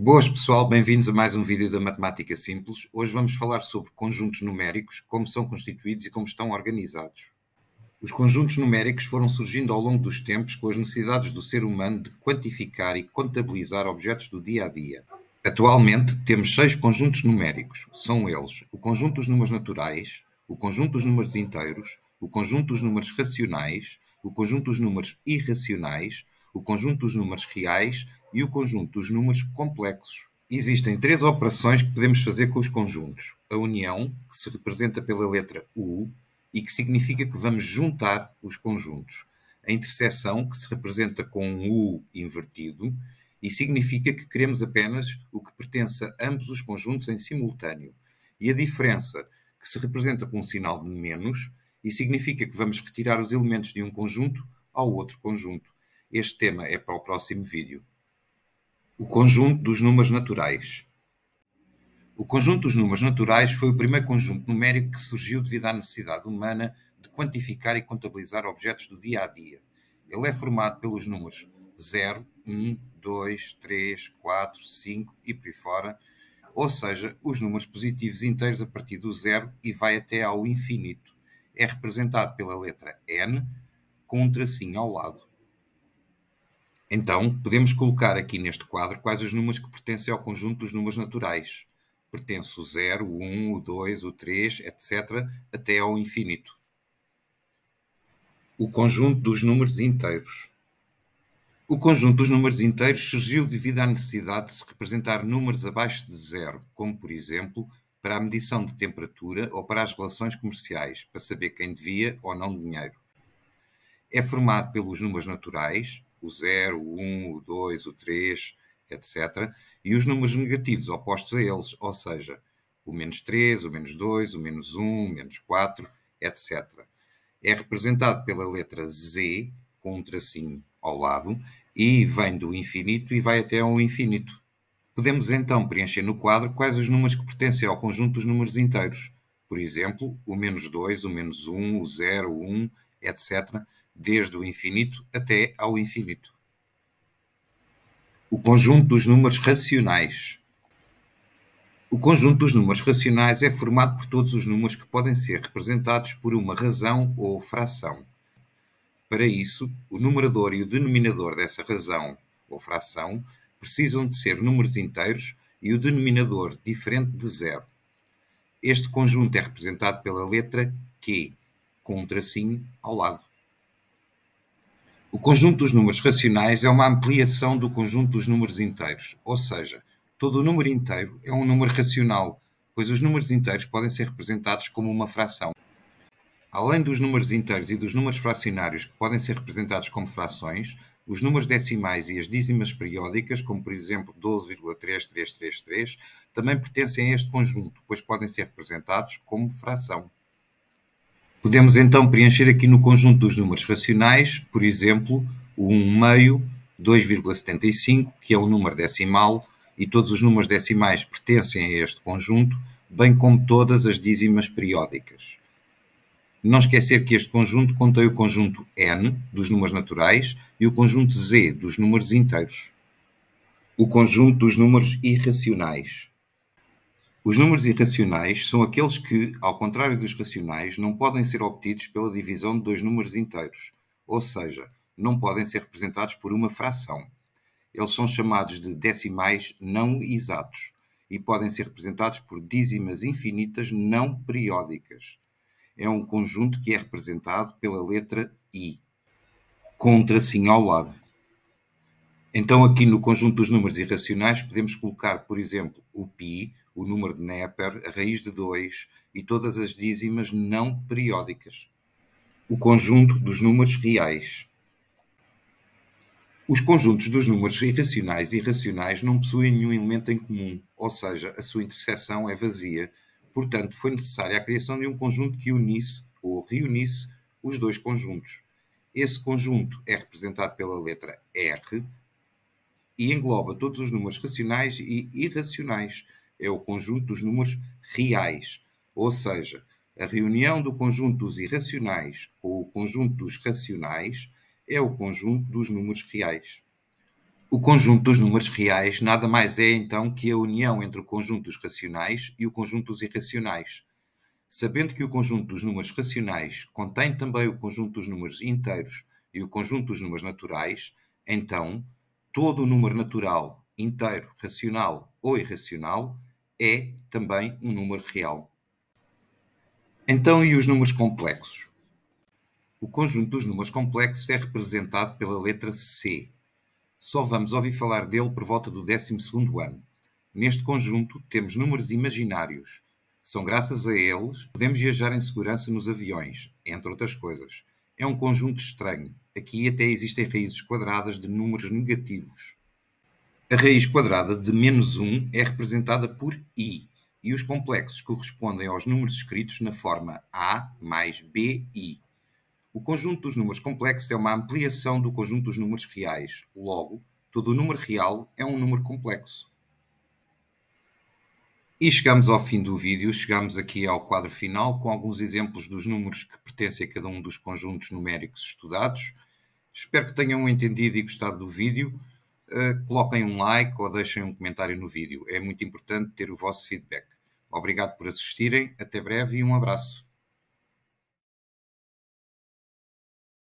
Boas pessoal, bem-vindos a mais um vídeo da Matemática Simples. Hoje vamos falar sobre conjuntos numéricos, como são constituídos e como estão organizados. Os conjuntos numéricos foram surgindo ao longo dos tempos com as necessidades do ser humano de quantificar e contabilizar objetos do dia a dia. Atualmente temos seis conjuntos numéricos. São eles o conjunto dos números naturais, o conjunto dos números inteiros, o conjunto dos números racionais, o conjunto dos números irracionais, o conjunto dos números reais, e o conjunto dos números complexos. Existem três operações que podemos fazer com os conjuntos: a união, que se representa pela letra U e que significa que vamos juntar os conjuntos, a interseção, que se representa com um U invertido e significa que queremos apenas o que pertença a ambos os conjuntos em simultâneo, e a diferença, que se representa com um sinal de menos e significa que vamos retirar os elementos de um conjunto ao outro conjunto. Este tema é para o próximo vídeo. O conjunto dos números naturais. O conjunto dos números naturais foi o primeiro conjunto numérico que surgiu devido à necessidade humana de quantificar e contabilizar objetos do dia a dia. Ele é formado pelos números 0, 1, 2, 3, 4, 5 e por aí fora, ou seja, os números positivos inteiros a partir do zero e vai até ao infinito. É representado pela letra N com um tracinho ao lado. Então, podemos colocar aqui neste quadro quais os números que pertencem ao conjunto dos números naturais. Pertence o 0, o 1, o 2, o 3, etc., até ao infinito. O conjunto dos números inteiros. O conjunto dos números inteiros surgiu devido à necessidade de se representar números abaixo de zero, como, por exemplo, para a medição de temperatura ou para as relações comerciais, para saber quem devia ou não dinheiro. É formado pelos números naturais, o 0, o 1, o 2, o 3, etc. E os números negativos opostos a eles, ou seja, o menos 3, o menos 2, o menos 1, o menos 4, etc. É representado pela letra Z, com um tracinho ao lado, e vem do infinito e vai até ao infinito. Podemos então preencher no quadro quais os números que pertencem ao conjunto dos números inteiros. Por exemplo, o menos 2, o menos 1, o 0, o 1, etc desde o infinito até ao infinito. O conjunto dos números racionais. O conjunto dos números racionais é formado por todos os números que podem ser representados por uma razão ou fração. Para isso, o numerador e o denominador dessa razão ou fração precisam de ser números inteiros e o denominador diferente de zero. Este conjunto é representado pela letra Q, com um tracinho ao lado. O conjunto dos números racionais é uma ampliação do conjunto dos números inteiros, ou seja, todo o número inteiro é um número racional, pois os números inteiros podem ser representados como uma fração. Além dos números inteiros e dos números fracionários, que podem ser representados como frações, os números decimais e as dízimas periódicas, como por exemplo 12,3333, também pertencem a este conjunto, pois podem ser representados como fração. Podemos então preencher aqui no conjunto dos números racionais, por exemplo, o 1 meio, 2,75, que é o número decimal, e todos os números decimais pertencem a este conjunto, bem como todas as dízimas periódicas. Não esquecer que este conjunto contém o conjunto n dos números naturais e o conjunto z dos números inteiros. O conjunto dos números irracionais. Os números irracionais são aqueles que, ao contrário dos racionais, não podem ser obtidos pela divisão de dois números inteiros, ou seja, não podem ser representados por uma fração. Eles são chamados de decimais não exatos e podem ser representados por dízimas infinitas não periódicas. É um conjunto que é representado pela letra I, contra sim ao lado. Então, aqui no conjunto dos números irracionais, podemos colocar, por exemplo, o π, o número de Neper, a raiz de 2 e todas as dízimas não periódicas. O conjunto dos números reais. Os conjuntos dos números irracionais e racionais não possuem nenhum elemento em comum, ou seja, a sua interseção é vazia. Portanto, foi necessária a criação de um conjunto que unisse ou reunisse os dois conjuntos. Esse conjunto é representado pela letra R e engloba todos os números racionais e irracionais. É o conjunto dos números reais. Ou seja, a reunião do conjunto dos irracionais com o conjunto dos racionais é o conjunto dos números reais. O conjunto dos números reais nada mais é então que a união entre o conjunto dos racionais e o conjunto dos irracionais. Sabendo que o conjunto dos números racionais contém também o conjunto dos números inteiros e o conjunto dos números naturais, então todo o número natural, inteiro, racional ou irracional é também um número real. Então, e os números complexos? O conjunto dos números complexos é representado pela letra C. Só vamos ouvir falar dele por volta do 12 ano. Neste conjunto temos números imaginários. São graças a eles que podemos viajar em segurança nos aviões, entre outras coisas é um conjunto estranho. Aqui até existem raízes quadradas de números negativos. A raiz quadrada de menos 1 é representada por i, e os complexos correspondem aos números escritos na forma a mais bi. O conjunto dos números complexos é uma ampliação do conjunto dos números reais. Logo, todo número real é um número complexo. E chegamos ao fim do vídeo, chegamos aqui ao quadro final com alguns exemplos dos números que pertencem a cada um dos conjuntos numéricos estudados. Espero que tenham entendido e gostado do vídeo. Uh, coloquem um like ou deixem um comentário no vídeo. É muito importante ter o vosso feedback. Obrigado por assistirem, até breve e um abraço.